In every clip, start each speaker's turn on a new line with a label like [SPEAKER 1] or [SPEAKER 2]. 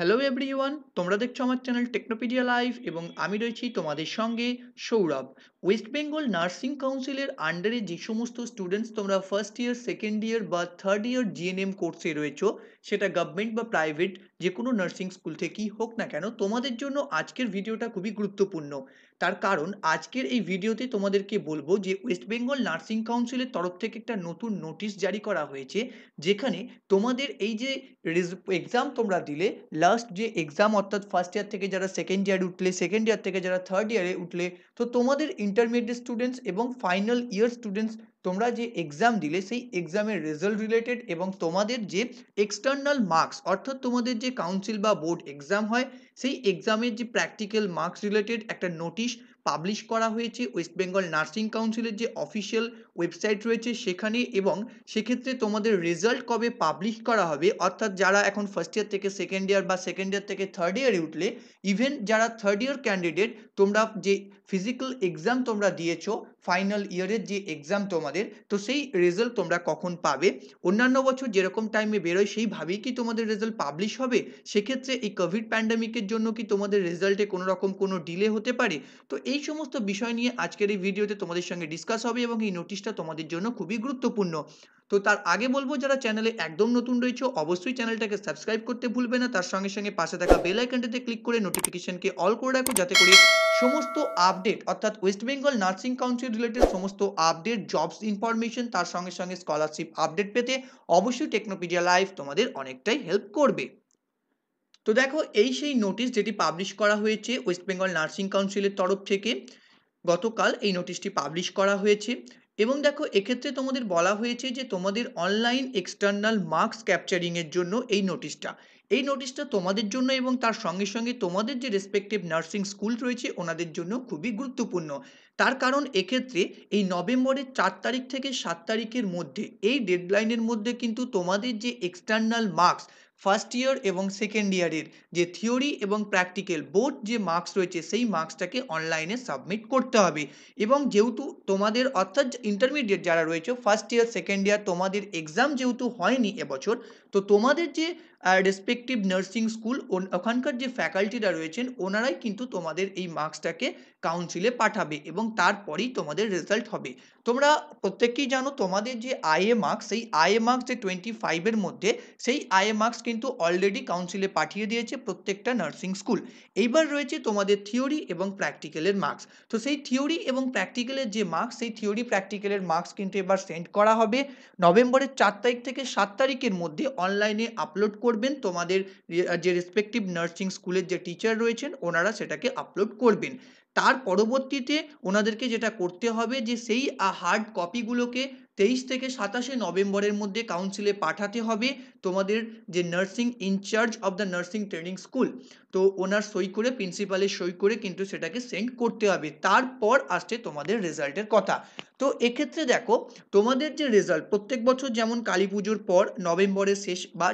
[SPEAKER 1] hello everyone তোমরা দেখছো আমার চ্যানেল টেকনোপিডিয়া লাইভ এবং আমি রয়েছি তোমাদের সঙ্গে সৌরভ ওয়েস্ট বেঙ্গল নার্সিং কাউন্সিলের আন্ডারে যে সমস্ত স্টুডেন্টস তোমরা ফার্স্ট ইয়ার সেকেন্ড ইয়ার বা থার্ড ইয়ার জিএনএম কোর্সে রয়েছো সেটা গভর্নমেন্ট বা প্রাইভেট যে কোনো নার্সিং স্কুল থেকেই হোক না কেন তোমাদের জন্য আজকের ভিডিওটা খুবই গুরুত্বপূর্ণ তার কারণ আজকের এই ভিডিওতে তোমাদেরকে বলবো যে ওয়েস্ট বেঙ্গল নার্সিং কাউন্সিলের তরফ থেকে একটা নতুন নোটিশ জারি করা হয়েছে যেখানে তোমাদের এই যে এক্সাম তোমরা দিলে লাস্ট যে এক্সাম অর্থাৎ ফার্স্ট ইয়ার থেকে যারা সেকেন্ড ইয়ার উঠলে সেকেন্ড ইয়ার থেকে যারা থার্ড ইয়ারে উঠলে তো তোমাদের ইন্টারমিডিয়েট স্টুডেন্টস এবং ফাইনাল ইয়ার স্টুডেন্টস তোমরা যে এক্সাম দিলে সেই এক্সামের রেজাল্ট রিলেটেড এবং তোমাদের যে এক্সটার্নাল মার্কস অর্থাৎ তোমাদের যে কাউন্সিল বা বোর্ড এক্সাম হয় সেই এক্সামের যে প্র্যাকটিক্যাল মার্কস রিলেটেড একটা নোটিশ পাবলিশ করা হয়েছে ওয়েস্ট বেঙ্গল নার্সিং কাউন্সিলের যে অফিসিয়াল ওয়েবসাইট রয়েছে সেখানে এবং সেক্ষেত্রে তোমাদের রেজাল্ট কবে পাবলিশ করা হবে অর্থাৎ যারা এখন ফার্স্ট ইয়ার থেকে সেকেন্ড ইয়ার বা সেকেন্ড ইয়ার থেকে থার্ড ইয়ারে উঠলে ইভেন যারা থার্ড ইয়ার ক্যান্ডিডেট তোমরা যে ফিজিক্যাল এক্সাম তোমরা দিয়েছো ফাইনাল ইয়ারের যে এক্সাম তোমাদের তো সেই রেজাল্ট তোমরা কখন পাবে অন্যান্য বছর যেরকম টাইমে বেরোয় সেইভাবেই কি তোমাদের রেজাল্ট পাবলিশ হবে সেক্ষেত্রে এই কোভিড প্যান্ডামিকের জন্য কি তোমাদের রেজাল্টে কোনো রকম কোনো ডিলে হতে পারে তো এই এই সমস্ত বিষয় নিয়ে আজকের এই ভিডিওতে তোমাদের সঙ্গে ডিসকাস হবে এবং এই নোটিশটা তোমাদের জন্য খুবই গুরুত্বপূর্ণ তো তার আগে বলবো যারা চ্যানেলে একদম নতুন রয়েছে অবশ্যই চ্যানেলটাকে সাবস্ক্রাইব করতে ভুলবে না তার সঙ্গে সঙ্গে পাশে থাকা বেল আইকনটিতে ক্লিক করে নোটিফিকেশনকে অল করে রাখো যাতে করে সমস্ত আপডেট অর্থাৎ West Bengal nursing council related সমস্ত আপডেট জবস ইনফরমেশন তার সঙ্গে সঙ্গে স্কলারশিপ আপডেট পেতে অবশ্যই টেকনোপিডিয়া লাইভ তোমাদের অনেকটাই হেল্প করবে তো দেখো এই সেই নোটিশ যেটি পাবলিশ করা হয়েছে ওয়েস্ট বেঙ্গল নার্সিং কাউন্সিলের তরফ থেকে গতকাল এই নোটিশটি পাবলিশ করা হয়েছে এবং দেখো এক্ষেত্রে তোমাদের বলা হয়েছে যে তোমাদের অনলাইন এক্সটার্নাল মার্কস ক্যাপচারিংয়ের জন্য এই নোটিশটা এই নোটিশটা তোমাদের জন্য এবং তার সঙ্গে সঙ্গে তোমাদের যে রেসপেক্টিভ নার্সিং স্কুল রয়েছে ওনাদের জন্য খুবই গুরুত্বপূর্ণ তার কারণ এক্ষেত্রে এই নভেম্বরের চার তারিখ থেকে সাত তারিখের মধ্যে এই ডেডলাইনের মধ্যে কিন্তু তোমাদের যে এক্সটার্নাল মার্কস ফার্স্ট ইয়ার এবং সেকেন্ড ইয়ারের যে থিওরি এবং প্র্যাকটিক্যাল বোর্ড যে মার্কস রয়েছে সেই মার্কসটাকে অনলাইনে সাবমিট করতে হবে এবং যেহেতু তোমাদের অর্থাৎ ইন্টারমিডিয়েট যারা রয়েছে ফার্স্ট ইয়ার সেকেন্ড ইয়ার তোমাদের এক্সাম যেহেতু হয়নি এবছর তো তোমাদের যে রেসপেক্টিভ নার্সিং স্কুল ওখানকার যে ফ্যাকাল্টিরা রয়েছেন ওনারাই কিন্তু তোমাদের এই মার্কসটাকে কাউন্সিলে পাঠাবে এবং তারপরেই তোমাদের রেজাল্ট হবে তোমরা প্রত্যেকেই জানো তোমাদের যে আইএ মার্কস সেই আইএ মার্কস যে টোয়েন্টি ফাইভের মধ্যে সেই আইএ মার্কস কিন্তু অলরেডি কাউন্সিলে পাঠিয়ে দিয়েছে প্রত্যেকটা নার্সিং স্কুল এইবার রয়েছে তোমাদের থিওরি এবং প্র্যাকটিক্যালের মার্কস তো সেই থিওরি এবং প্র্যাকটিক্যালের যে মার্কস সেই থিওরি প্র্যাকটিক্যালের মার্কস কিন্তু এবার সেন্ড করা হবে নভেম্বরের চার তারিখ থেকে সাত তারিখের মধ্যে অনলাইনে আপলোড করে করবেন তোমাদের যে রেসপেক্টিভ নার্সিং স্কুলের যে টিচার রয়েছেন ওনারা সেটাকে আপলোড করবেন তার পরবর্তীতে ওনাদেরকে যেটা করতে হবে যে সেই হার্ড কপিগুলোকে তেইশ থেকে সাতাশে নভেম্বরের মধ্যে কাউন্সিলে পাঠাতে হবে তোমাদের যে nursing in charge of the nursing training school তো ওনার সই করে প্রিন্সিপালের সই করে কিন্তু সেটাকে সেন্ড করতে হবে তারপর আসছে তোমাদের রেজাল্টের কথা তো এক্ষেত্রে দেখো তোমাদের যে রেজাল্ট প্রত্যেক বছর যেমন কালী পুজোর পর নভেম্বরের শেষ বা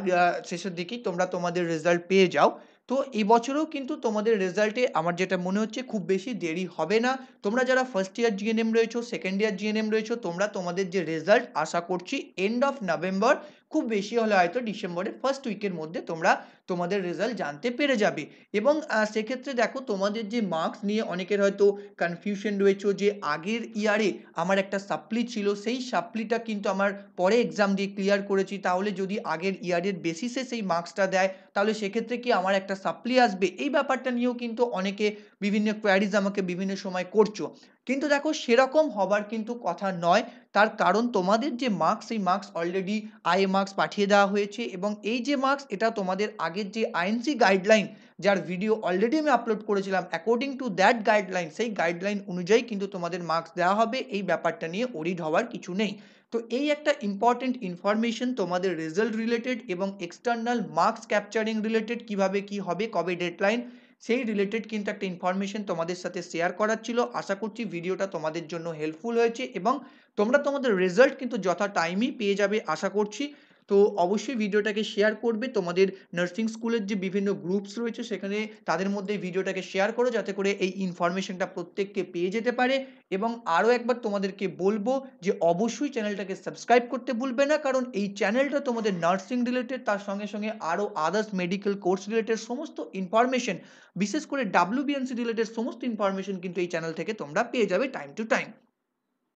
[SPEAKER 1] শেষের দিকেই তোমরা তোমাদের রেজাল্ট পেয়ে যাও তো এবছরও কিন্তু তোমাদের রেজাল্টে আমার যেটা মনে হচ্ছে খুব বেশি দেরি হবে না তোমরা যারা ফার্স্ট ইয়ার জিএনএম রয়েছো সেকেন্ড ইয়ার জিএনএম রয়েছো তোমরা তোমাদের যে রেজাল্ট আশা করছি এন্ড অফ নভেম্বর খুব বেশি হলে হয়তো ডিসেম্বরের ফার্স্ট উইকের মধ্যে তোমরা তোমাদের রেজাল্ট জানতে পেরে যাবে এবং সেক্ষেত্রে দেখো তোমাদের যে মার্কস নিয়ে অনেকের হয়তো কনফিউশন রয়েছে যে আগের ইয়ারে আমার একটা সাপ্লি ছিল সেই সাপ্লিটা কিন্তু আমার পরে এক্সাম দিয়ে ক্লিয়ার করেছি তাহলে যদি আগের ইয়ারের বেসিসে সেই মার্কসটা দেয় তাহলে সেক্ষেত্রে কি আমার একটা সাপ্লি আসবে এই ব্যাপারটা নিয়েও কিন্তু অনেকে বিভিন্ন কোয়ারিজ আমাকে বিভিন্ন সময় করছো কিন্তু দেখো সেরকম হবার কিন্তু কথা নয় তার কারণ তোমাদের যে মার্কস এই মার্কস অলরেডি এ মার্কস পাঠিয়ে দেওয়া হয়েছে এবং এই যে মার্কস এটা তোমাদের আগের যে আইএনসি গাইডলাইন যার ভিডিও অলরেডি আমি আপলোড করেছিলাম অ্যাকর্ডিং টু দ্যাট গাইডলাইন সেই গাইডলাইন অনুযায়ী কিন্তু তোমাদের মার্কস দেওয়া হবে এই ব্যাপারটা নিয়ে ওরিড হওয়ার কিছু নেই তো এই একটা ইম্পর্টেন্ট ইনফরমেশন তোমাদের রেজাল্ট রিলেটেড এবং এক্সটার্নাল মার্কস ক্যাপচারিং রিলেটেড কিভাবে কি হবে কবে ডেডলাইন সেই রিলেটেড কিন্তু একটা ইনফরমেশন তোমাদের সাথে শেয়ার করার ছিল আশা করছি ভিডিওটা তোমাদের জন্য হেল্পফুল হয়েছে এবং তোমরা তোমাদের রেজাল্ট কিন্তু যথা টাইমই পেয়ে যাবে আশা করছি তো অবশ্যই ভিডিওটাকে শেয়ার করবে তোমাদের নার্সিং স্কুলের যে বিভিন্ন গ্রুপস রয়েছে সেখানে তাদের মধ্যে ভিডিওটাকে শেয়ার করো যাতে করে এই ইনফরমেশনটা প্রত্যেককে পেয়ে যেতে পারে এবং আরও একবার তোমাদেরকে বলবো যে অবশ্যই চ্যানেলটাকে সাবস্ক্রাইব করতে ভুলবে না কারণ এই চ্যানেলটা তোমাদের নার্সিং রিলেটেড তার সঙ্গে সঙ্গে আরও আদার্স মেডিকেল কোর্স রিলেটেড সমস্ত ইনফরমেশন বিশেষ করে ডাব্লিউবিএনসি রিলেটেড সমস্ত ইনফরমেশন কিন্তু এই চ্যানেল থেকে তোমরা পেয়ে যাবে টাইম টু টাইম